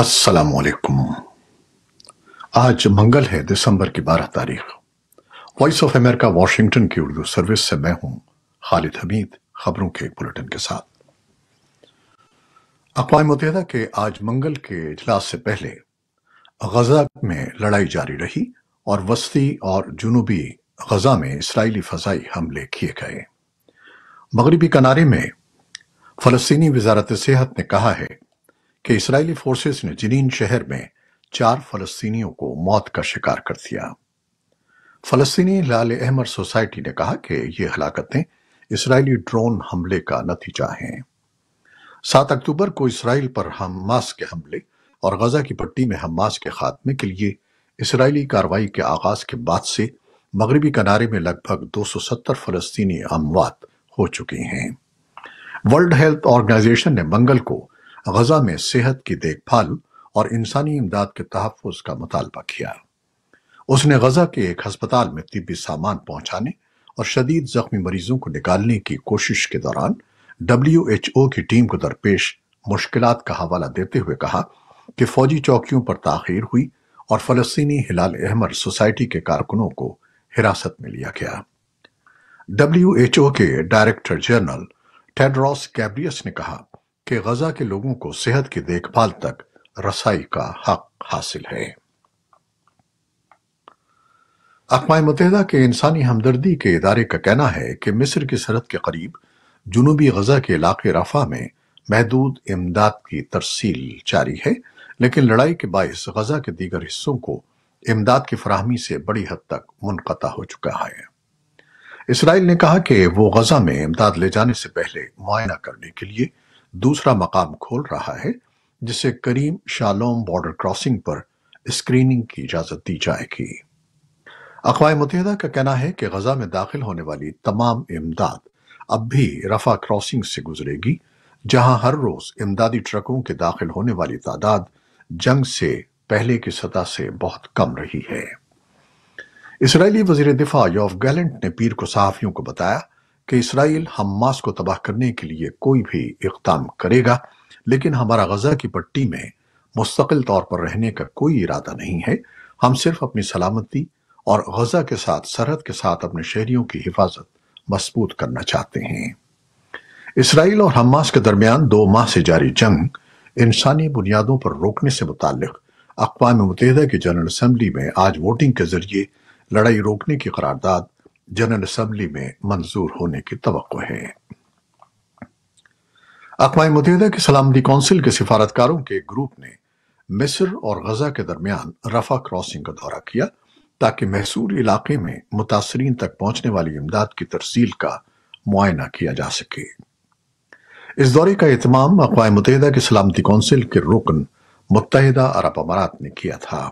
السلام علیکم آج منگل ہے دسمبر کی بارہ تاریخ وائس آف امریکہ واشنگٹن کی اردو سروس سے میں ہوں خالد حمید خبروں کے ساتھ اقوام متحدہ کے آج منگل کے اجلاس سے پہلے غزہ میں لڑائی جاری رہی اور وسطی اور جنوبی غزہ میں اسرائیلی فضائی حملے کیے گئے مغربی کنارے میں فلسطینی وزارت صحت نے کہا ہے کہ اسرائیلی فورسز نے جنین شہر میں چار فلسطینیوں کو موت کا شکار کر دیا فلسطینی لال احمر سوسائٹی نے کہا کہ یہ ہلاکتیں اسرائیلی ڈرون حملے کا نتیجہ ہیں سات اکتوبر کو اسرائیل پر حماس کے حملے اور غزہ کی پٹی میں حماس کے خاتمے کے لیے اسرائیلی کارروائی کے آغاز کے بعد سے مغربی کنارے میں لگ بھگ دو سو ستر فلسطینی اموات ہو چکی ہیں ورلڈ ہیلتھ آرگنائزیشن نے منگل کو غزہ میں صحت کی دیکھ بھال اور انسانی امداد کے تحفظ کا مطالبہ کیا اس نے غزہ کے ایک ہسپتال میں طبی سامان پہنچانے اور شدید زخمی مریضوں کو نکالنے کی کوشش کے دوران ڈبلیو ایچ او کی ٹیم کو درپیش مشکلات کا حوالہ دیتے ہوئے کہا کہ فوجی چوکیوں پر تاخیر ہوئی اور فلسطینی ہلال احمر سوسائٹی کے کارکنوں کو حراست میں لیا گیا ڈبلیو ایچ او کے ڈائریکٹر جنرل ٹیڈروس کیبریس نے کہا کہ غزہ کے لوگوں کو صحت کی دیکھ بھال تک رسائی کا حق حاصل ہے اقوام متحدہ کے انسانی ہمدردی کے ادارے کا کہنا ہے کہ مصر کی سرحد کے قریب جنوبی غزہ کے علاقے رفا میں محدود امداد کی ترسیل جاری ہے لیکن لڑائی کے باعث غزہ کے دیگر حصوں کو امداد کی فراہمی سے بڑی حد تک منقطع ہو چکا ہے اسرائیل نے کہا کہ وہ غزہ میں امداد لے جانے سے پہلے معائنہ کرنے کے لیے دوسرا مقام کھول رہا ہے جسے کریم شالوم بارڈر کراسنگ پر اسکریننگ کی اجازت دی جائے گی اقوام متحدہ کا کہنا ہے کہ غزہ میں داخل ہونے والی تمام امداد اب بھی رفا کراسنگ سے گزرے گی جہاں ہر روز امدادی ٹرکوں کے داخل ہونے والی تعداد جنگ سے پہلے کی سطح سے بہت کم رہی ہے اسرائیلی وزیر دفاع یوف گیلنٹ نے پیر کو صحافیوں کو بتایا کہ اسرائیل حماس کو تباہ کرنے کے لیے کوئی بھی اقدام کرے گا لیکن ہمارا غزہ کی پٹی میں مستقل طور پر رہنے کا کوئی ارادہ نہیں ہے ہم صرف اپنی سلامتی اور غزہ کے ساتھ سرحد کے ساتھ اپنے شہریوں کی حفاظت مضبوط کرنا چاہتے ہیں اسرائیل اور حماس کے درمیان دو ماہ سے جاری جنگ انسانی بنیادوں پر روکنے سے متعلق اقوام متحدہ کی جنرل اسمبلی میں آج ووٹنگ کے ذریعے لڑائی روکنے کی قرارداد جنرل اسمبلی میں منظور ہونے کی توقع ہے اقوام متحدہ کی سلامتی کونسل کے سفارتکاروں کے گروپ نے مصر اور غزہ کے درمیان رفا کا دورہ کیا تاکہ محصول علاقے میں متاثرین تک پہنچنے والی امداد کی ترسیل کا معائنہ کیا جا سکے اس دورے کا اہتمام اقوام متحدہ کی سلامتی کونسل کے رکن متحدہ عرب امارات نے کیا تھا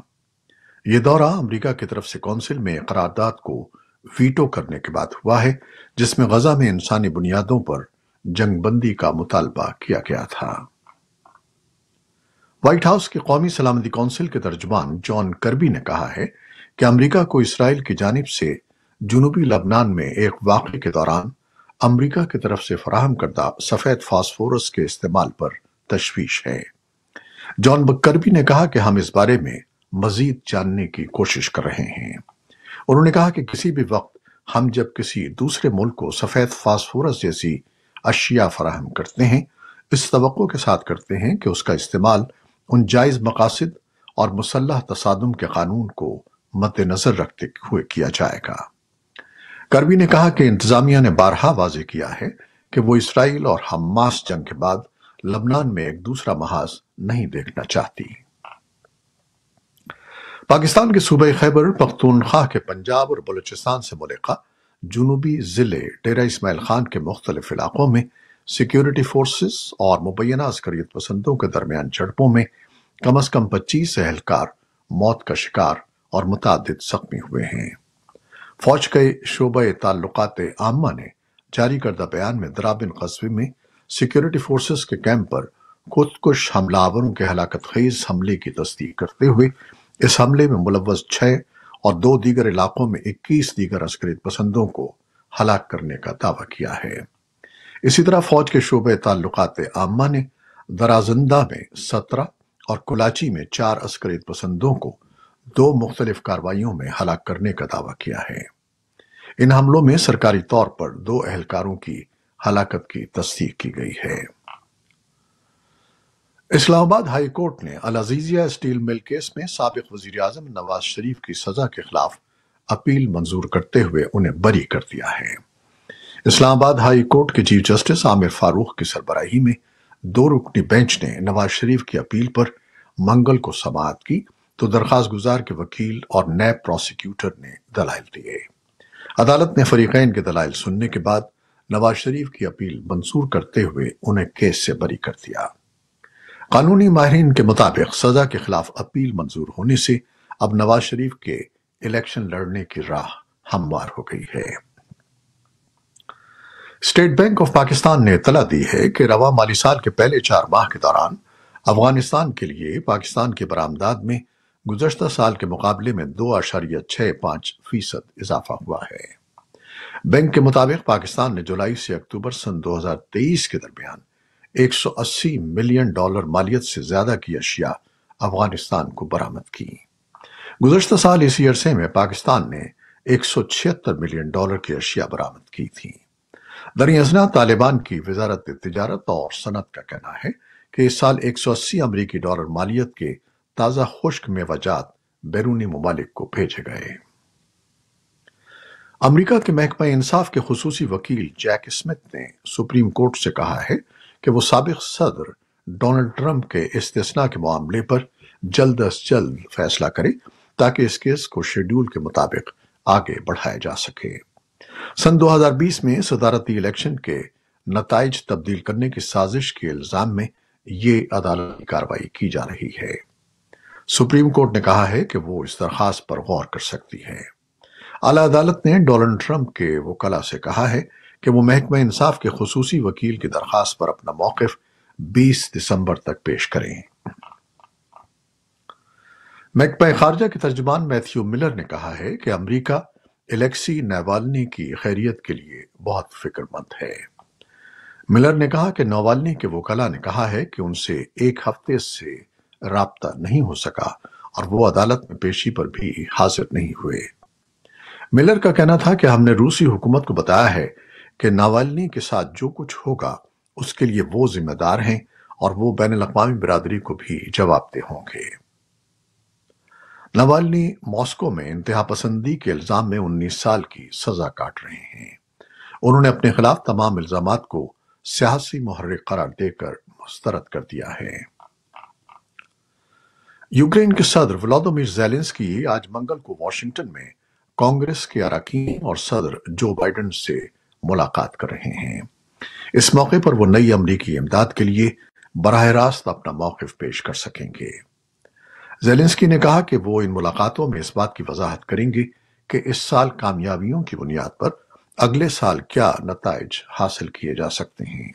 یہ دورہ امریکہ کی طرف سے کونسل میں قرارداد کو ویٹو کرنے کے بعد ہوا ہے جس میں غزہ میں انسانی بنیادوں پر جنگ بندی کا مطالبہ کیا گیا تھا وائٹ ہاؤس کی قومی سلامتی کونسل کے ترجمان جان کربی نے کہا ہے کہ امریکہ کو اسرائیل کی جانب سے جنوبی لبنان میں ایک واقعے کے دوران امریکہ کی طرف سے فراہم کردہ سفید فاسفورس کے استعمال پر تشویش ہے جان بکربی نے کہا کہ ہم اس بارے میں مزید جاننے کی کوشش کر رہے ہیں انہوں نے کہا کہ کسی بھی وقت ہم جب کسی دوسرے ملک کو سفید فاسفورس جیسی اشیاء فراہم کرتے ہیں اس توقع کے ساتھ کرتے ہیں کہ اس کا استعمال ان جائز مقاصد اور مسلح تصادم کے قانون کو مد نظر رکھتے ہوئے کیا جائے گا کروی نے کہا کہ انتظامیہ نے بارہا واضح کیا ہے کہ وہ اسرائیل اور حماس جنگ کے بعد لبنان میں ایک دوسرا محاذ نہیں دیکھنا چاہتی پاکستان کے صوبہ خیبر پختونخواہ کے پنجاب اور بلوچستان سے ملحقہ جنوبی ضلع ڈیرہ اسماعیل خان کے مختلف علاقوں میں سیکیورٹی فورسز اور مبینہ عسکریت پسندوں کے درمیان جھڑپوں میں کم از کم پچیس اہلکار موت کا شکار اور متعدد زخمی ہوئے ہیں فوج کے شعبہ تعلقات عامہ نے جاری کردہ بیان میں درابن قصبے میں سیکیورٹی فورسز کے کیمپ پر خود کش حملہ آوروں کے ہلاکت خیز حملے کی تصدیق کرتے ہوئے اس حملے میں ملوث چھ اور دو دیگر علاقوں میں اکیس دیگر عسکریت پسندوں کو ہلاک کرنے کا دعویٰ کیا ہے اسی طرح فوج کے شعبے تعلقات عامہ نے درازندہ میں سترہ اور کلاچی میں چار عسکریت پسندوں کو دو مختلف کاروائیوں میں ہلاک کرنے کا دعویٰ کیا ہے ان حملوں میں سرکاری طور پر دو اہلکاروں کی ہلاکت کی تصدیق کی گئی ہے اسلام آباد ہائی کورٹ نے العزیزیہ اسٹیل مل کیس میں سابق وزیر اعظم نواز شریف کی سزا کے خلاف اپیل منظور کرتے ہوئے انہیں بری کر دیا ہے اسلام آباد ہائی کورٹ کے چیف جسٹس عامر فاروق کی سربراہی میں دو رکنی بینچ نے نواز شریف کی اپیل پر منگل کو سماعت کی تو درخواست گزار کے وکیل اور نیب پروسیکیوٹر نے دلائل دیے عدالت نے فریقین کے دلائل سننے کے بعد نواز شریف کی اپیل منظور کرتے ہوئے انہیں کیس سے بری کر دیا قانونی ماہرین کے مطابق سزا کے خلاف اپیل منظور ہونے سے اب نواز شریف کے الیکشن لڑنے کی راہ ہموار ہو گئی ہے اسٹیٹ بینک آف پاکستان نے اطلاع دی ہے کہ رواں مالی سال کے پہلے چار ماہ کے دوران افغانستان کے لیے پاکستان کی برآمدات میں گزشتہ سال کے مقابلے میں دو اشاریہ چھ پانچ فیصد اضافہ ہوا ہے بینک کے مطابق پاکستان نے جولائی سے اکتوبر سن دو ہزار تیئیس کے درمیان ایک سو اسی ملین ڈالر مالیت سے زیادہ کی اشیاء افغانستان کو برامت کی گزشتہ سال اسی عرصے میں پاکستان نے ایک سو چھہتر ملین ڈالر کی اشیاء برامت کی تھی دریازنا طالبان کی وزارت تجارت اور صنعت کا کہنا ہے کہ اس سال ایک سو اسی امریکی ڈالر مالیت کے تازہ خشک میں وجات بیرونی ممالک کو بھیجے گئے امریکہ کے محکمہ انصاف کے خصوصی وکیل جیک اسمتھ نے سپریم کورٹ سے کہا ہے کہ وہ سابق صدر ڈونلڈ ٹرمپ کے استثناء کے معاملے پر جلد از جلد فیصلہ کرے تاکہ اس کیس کو شیڈیول کے مطابق آگے جا سکے سن دو ہزار بیس میں صدارتی الیکشن کے نتائج تبدیل کرنے کی سازش کے الزام میں یہ عدالتی کاروائی کی جا رہی ہے سپریم کورٹ نے کہا ہے کہ وہ اس درخواست پر غور کر سکتی ہے اعلی عدالت نے ڈونلڈ ٹرمپ کے وکلا سے کہا ہے کہ وہ محکمہ انصاف کے خصوصی وکیل کی درخواست پر اپنا موقف بیس دسمبر تک پیش کریں محکمہ خارجہ کے ترجمان میتھیو ملر نے کہا ہے کہ امریکہ الیکسی نیوالنی کی خیریت کے لیے بہت فکر مند ہے ملر نے کہا کہ نوالنی کے وکلا نے کہا ہے کہ ان سے ایک ہفتے سے رابطہ نہیں ہو سکا اور وہ عدالت میں پیشی پر بھی حاضر نہیں ہوئے ملر کا کہنا تھا کہ ہم نے روسی حکومت کو بتایا ہے کہ ناوالنی کے ساتھ جو کچھ ہوگا اس کے لیے وہ ذمہ دار ہیں اور وہ بین الاقوامی برادری کو بھی جواب دہ ہوں گے ناوالنی ماسکو میں انتہا پسندی کے الزام میں انیس سال کی سزا کاٹ رہے ہیں انہوں نے اپنے خلاف تمام الزامات کو سیاسی محرک قرار دے کر مسترد کر دیا ہے یوکرین کے صدر ولادومیر زیلنسکی آج منگل کو واشنگٹن میں کانگریس کے اراکین اور صدر جو بائیڈن سے ملاقات کر رہے ہیں اس موقع پر وہ نئی امریکی امداد کے لیے براہ راست اپنا موقف پیش کر سکیں گے زیلنسکی نے کہا کہ وہ ان ملاقاتوں میں اس بات کی وضاحت کریں گے کہ اس سال کامیابیوں کی بنیاد پر اگلے سال کیا نتائج حاصل کیے جا سکتے ہیں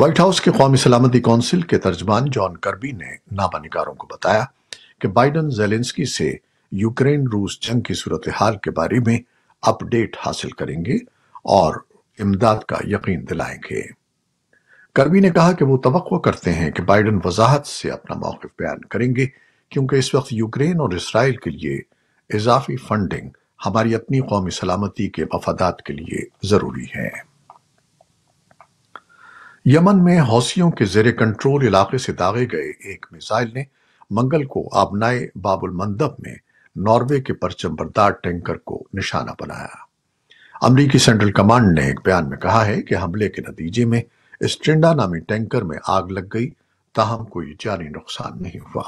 وائٹ ہاؤس کے قومی سلامتی کونسل کے ترجمان جان کربی نے نامہ نگاروں کو بتایا کہ بائیڈن زیلنسکی سے یوکرین روس جنگ کی صورتحال کے بارے میں اپ ڈیٹ حاصل کریں گے اور امداد کا یقین دلائیں گے کربی نے کہا کہ وہ توقع کرتے ہیں کہ بائیڈن وضاحت سے اپنا موقف بیان کریں گے کیونکہ اس وقت یوکرین اور اسرائیل کے لیے اضافی فنڈنگ ہماری اپنی قومی سلامتی کے مفادات کے لیے ضروری ہے یمن میں حوثیوں کے زیر کنٹرول علاقے سے داغے گئے ایک میزائل نے منگل کو آبنائے باب المندب میں ناروے کے پرچم بردار ٹینکر کو نشانہ بنایا امریکی سینٹرل کمانڈ نے ایک بیان میں کہا ہے کہ حملے کے نتیجے میں اسٹنڈا نامی ٹینکر میں آگ لگ گئی تاہم کوئی جانی نقصان نہیں ہوا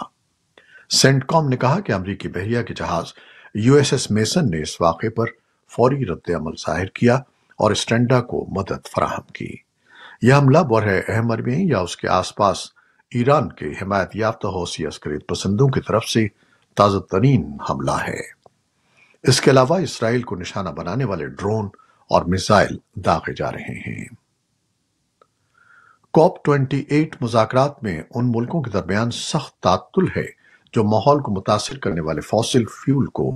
سینٹ کام نے کہا کہ امریکی بحریہ کے جہاز یو ایس ایس میسن نے اس واقعے پر فوری رد عمل ظاہر کیا اور اسٹنڈا کو مدد فراہم کی یہ حملہ برہ اہم میں یا اس کے آس پاس ایران کے حمایت یافتہ حوثی عسکریت پسندوں کی طرف سے تازہ ترین حملہ ہے اس کے علاوہ اسرائیل کو نشانہ بنانے والے ڈرون اور میزائل داغے جا رہے ہیں کوپ ٹوئنٹی ایٹ مذاکرات میں ان ملکوں کے درمیان سخت تعطل ہے جو ماحول کو متاثر کرنے والے فوسل فیول کو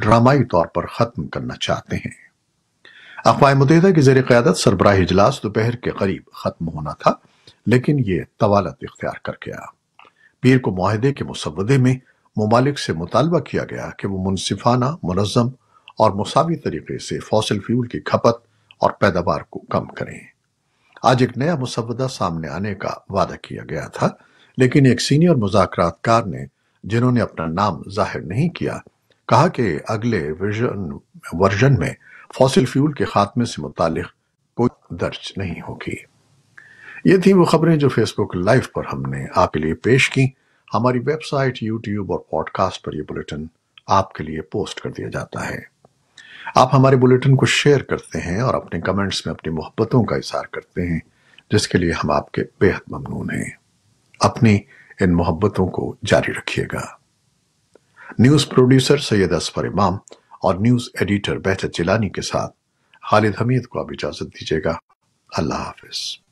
ڈرامائی طور پر ختم کرنا چاہتے ہیں اقوام متحدہ کی زیر قیادت سربراہ اجلاس دوپہر کے قریب ختم ہونا تھا لیکن یہ طوالت اختیار کر گیا پیر کو معاہدے کے مسودے میں ممالک سے مطالبہ کیا گیا کہ وہ منصفانہ منظم اور مساوی طریقے سے فوسل فیول کی کھپت اور پیداوار کو کم کریں آج ایک نیا مسودہ سامنے آنے کا وعدہ کیا گیا تھا لیکن ایک سینئر مذاکرات کار نے جنہوں نے اپنا نام ظاہر نہیں کیا کہا کہ اگلے ورژن میں فوسل فیول کے خاتمے سے متعلق کوئی درج نہیں ہوگی یہ تھی وہ خبریں جو فیس بک لائیو پر ہم نے آپ کے لیے پیش کی ہماری ویب سائٹ یوٹیوب اور پوڈ کاسٹ پر یہ بلیٹن آپ کے لیے پوسٹ کر دیا جاتا ہے آپ ہمارے بلیٹن کو شیئر کرتے ہیں اور اپنے کمنٹس میں اپنی محبتوں کا اظہار کرتے ہیں جس کے لیے ہم آپ کے بے حد ممنون ہیں اپنی ان محبتوں کو جاری رکھیے گا نیوز پروڈیوسر سید اسفر امام اور نیوز ایڈیٹر بہتر جیلانی کے ساتھ خالد حمید کو اب اجازت دیجیے گا اللہ حافظ